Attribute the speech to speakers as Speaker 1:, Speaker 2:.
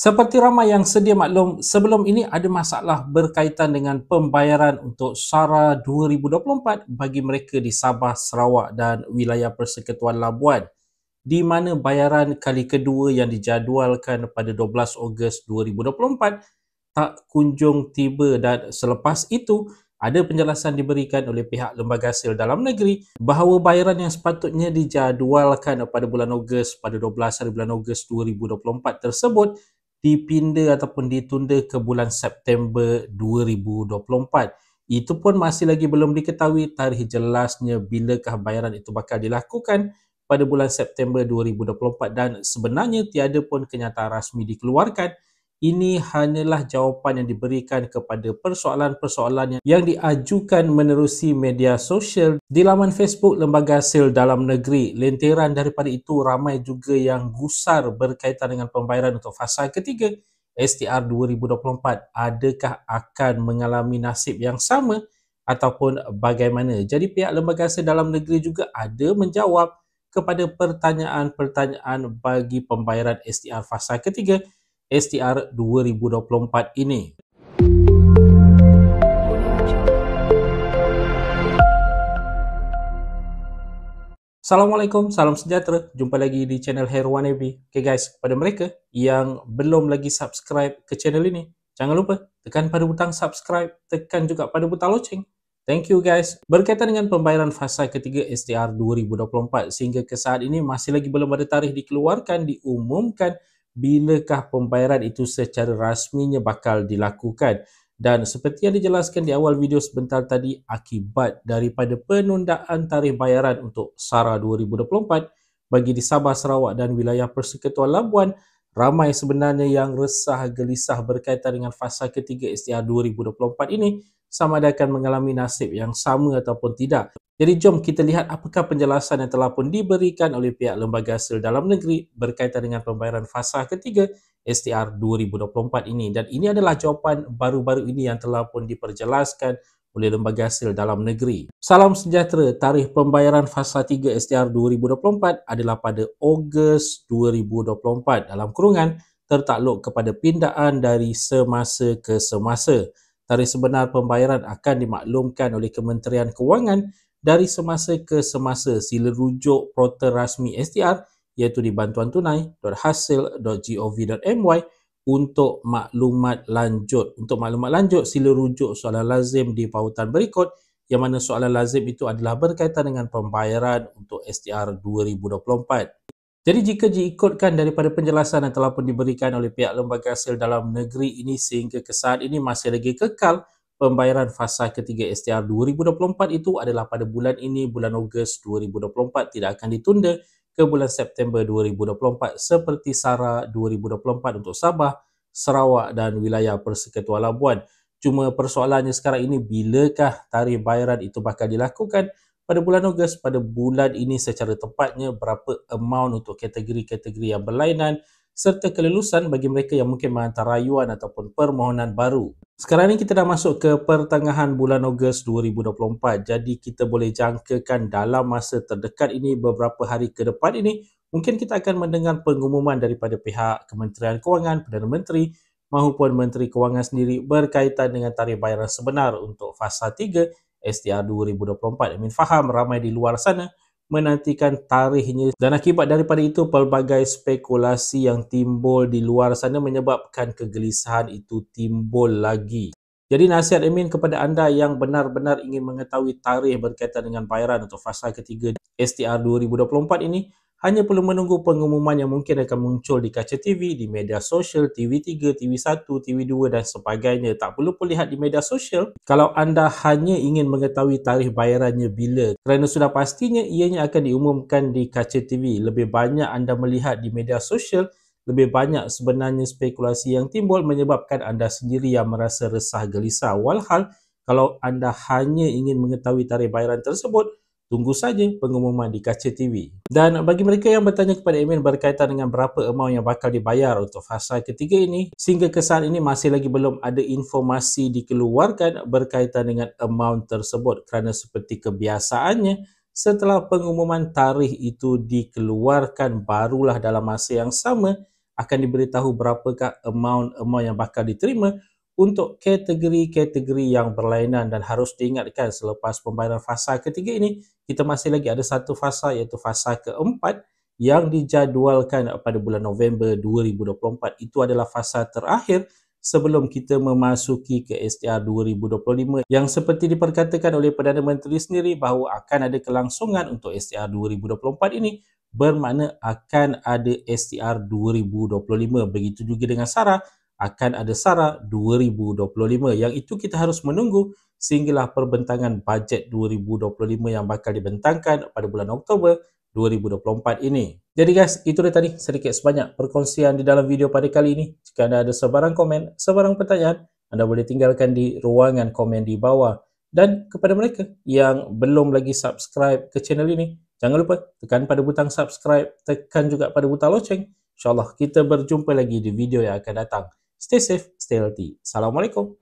Speaker 1: Seperti ramai yang sedia maklum, sebelum ini ada masalah berkaitan dengan pembayaran untuk SARA 2024 bagi mereka di Sabah, Sarawak dan wilayah Persekutuan Labuan di mana bayaran kali kedua yang dijadualkan pada 12 Ogos 2024 tak kunjung tiba dan selepas itu ada penjelasan diberikan oleh pihak Lembaga Hasil Dalam Negeri bahawa bayaran yang sepatutnya dijadualkan pada bulan Ogos pada 12 hari bulan Ogos 2024 tersebut dipinda ataupun ditunda ke bulan September 2024. Itu pun masih lagi belum diketahui tarikh jelasnya bilakah bayaran itu bakal dilakukan pada bulan September 2024 dan sebenarnya tiada pun kenyataan rasmi dikeluarkan ini hanyalah jawapan yang diberikan kepada persoalan-persoalan yang diajukan menerusi media sosial di laman Facebook Lembaga sil Dalam Negeri. Lenteran daripada itu ramai juga yang gusar berkaitan dengan pembayaran untuk fasa ketiga STR 2024. Adakah akan mengalami nasib yang sama ataupun bagaimana? Jadi pihak Lembaga sil Dalam Negeri juga ada menjawab kepada pertanyaan-pertanyaan bagi pembayaran STR fasa ketiga STR 2024 ini. Assalamualaikum, salam sejahtera. Jumpa lagi di channel Herwan AB. Okay guys, kepada mereka yang belum lagi subscribe ke channel ini, jangan lupa tekan pada butang subscribe, tekan juga pada butang loceng. Thank you guys. Berkaitan dengan pembayaran fasa ketiga STR 2024 sehingga ke saat ini masih lagi belum ada tarikh dikeluarkan, diumumkan bilakah pembayaran itu secara rasminya bakal dilakukan dan seperti yang dijelaskan di awal video sebentar tadi akibat daripada penundaan tarikh bayaran untuk SARA 2024 bagi di Sabah Sarawak dan wilayah Persekutuan Labuan ramai sebenarnya yang resah gelisah berkaitan dengan fasa ketiga SDR 2024 ini sama ada akan mengalami nasib yang sama ataupun tidak. Jadi jom kita lihat apakah penjelasan yang telah pun diberikan oleh pihak Lembaga Hasil Dalam Negeri berkaitan dengan pembayaran fasa ketiga STR 2024 ini. Dan ini adalah jawapan baru-baru ini yang telah pun diperjelaskan oleh Lembaga Hasil Dalam Negeri. Salam sejahtera, tarikh pembayaran fasa 3 STR 2024 adalah pada Ogos 2024 dalam kurungan tertakluk kepada pindaan dari semasa ke semasa. Tarikh sebenar pembayaran akan dimaklumkan oleh Kementerian Kewangan dari semasa ke semasa sila rujuk portal rasmi STR iaitu di bantuantunai.hasil.gov.my untuk maklumat lanjut. Untuk maklumat lanjut sila rujuk soalan lazim di pautan berikut yang mana soalan lazim itu adalah berkaitan dengan pembayaran untuk STR 2024. Jadi jika diikutkan daripada penjelasan yang telah pun diberikan oleh pihak lembaga hasil dalam negeri ini sehingga ke saat ini masih lagi kekal pembayaran fasa ketiga STR 2024 itu adalah pada bulan ini, bulan Ogos 2024 tidak akan ditunda ke bulan September 2024 seperti SARA 2024 untuk Sabah, Sarawak dan wilayah Persekutuan Labuan. Cuma persoalannya sekarang ini bilakah tarikh bayaran itu bakal dilakukan pada bulan Ogos pada bulan ini secara tepatnya berapa amount untuk kategori-kategori yang berlainan serta kelulusan bagi mereka yang mungkin menghantar rayuan ataupun permohonan baru. Sekarang ni kita dah masuk ke pertengahan bulan Ogos 2024 jadi kita boleh jangkakan dalam masa terdekat ini beberapa hari ke depan ini mungkin kita akan mendengar pengumuman daripada pihak Kementerian Kewangan, Perdana Menteri maupun Menteri Kewangan sendiri berkaitan dengan tarikh bayaran sebenar untuk fasa 3 STR 2024. I faham ramai di luar sana menantikan tarikhnya dan akibat daripada itu pelbagai spekulasi yang timbul di luar sana menyebabkan kegelisahan itu timbul lagi. Jadi nasihat Amin kepada anda yang benar-benar ingin mengetahui tarikh berkaitan dengan bayaran atau fasa ketiga STR 2024 ini, hanya perlu menunggu pengumuman yang mungkin akan muncul di kaca TV, di media sosial, TV3, TV1, TV2 dan sebagainya. Tak perlu pun lihat di media sosial kalau anda hanya ingin mengetahui tarikh bayarannya bila. Kerana sudah pastinya ianya akan diumumkan di kaca TV. Lebih banyak anda melihat di media sosial, lebih banyak sebenarnya spekulasi yang timbul menyebabkan anda sendiri yang merasa resah gelisah. Walhal, kalau anda hanya ingin mengetahui tarikh bayaran tersebut, tunggu saja pengumuman di kaca TV. Dan bagi mereka yang bertanya kepada Emin berkaitan dengan berapa amount yang bakal dibayar untuk fasa ketiga ini, sehingga kesan ini masih lagi belum ada informasi dikeluarkan berkaitan dengan amount tersebut kerana seperti kebiasaannya, setelah pengumuman tarikh itu dikeluarkan barulah dalam masa yang sama akan diberitahu berapakah amount-amount yang bakal diterima untuk kategori-kategori yang berlainan dan harus diingatkan selepas pembayaran fasa ketiga ini, kita masih lagi ada satu fasa iaitu fasa keempat yang dijadualkan pada bulan November 2024. Itu adalah fasa terakhir sebelum kita memasuki ke STR 2025 yang seperti diperkatakan oleh Perdana Menteri sendiri bahawa akan ada kelangsungan untuk STR 2024 ini bermakna akan ada STR 2025. Begitu juga dengan Sarah akan ada SARA 2025 yang itu kita harus menunggu sehinggalah perbentangan bajet 2025 yang bakal dibentangkan pada bulan Oktober 2024 ini. Jadi guys, itu dia tadi sedikit sebanyak perkongsian di dalam video pada kali ini. Jika anda ada sebarang komen, sebarang pertanyaan, anda boleh tinggalkan di ruangan komen di bawah. Dan kepada mereka yang belum lagi subscribe ke channel ini, jangan lupa tekan pada butang subscribe, tekan juga pada butang loceng. InsyaAllah kita berjumpa lagi di video yang akan datang. Stay safe, stay healthy. Assalamualaikum.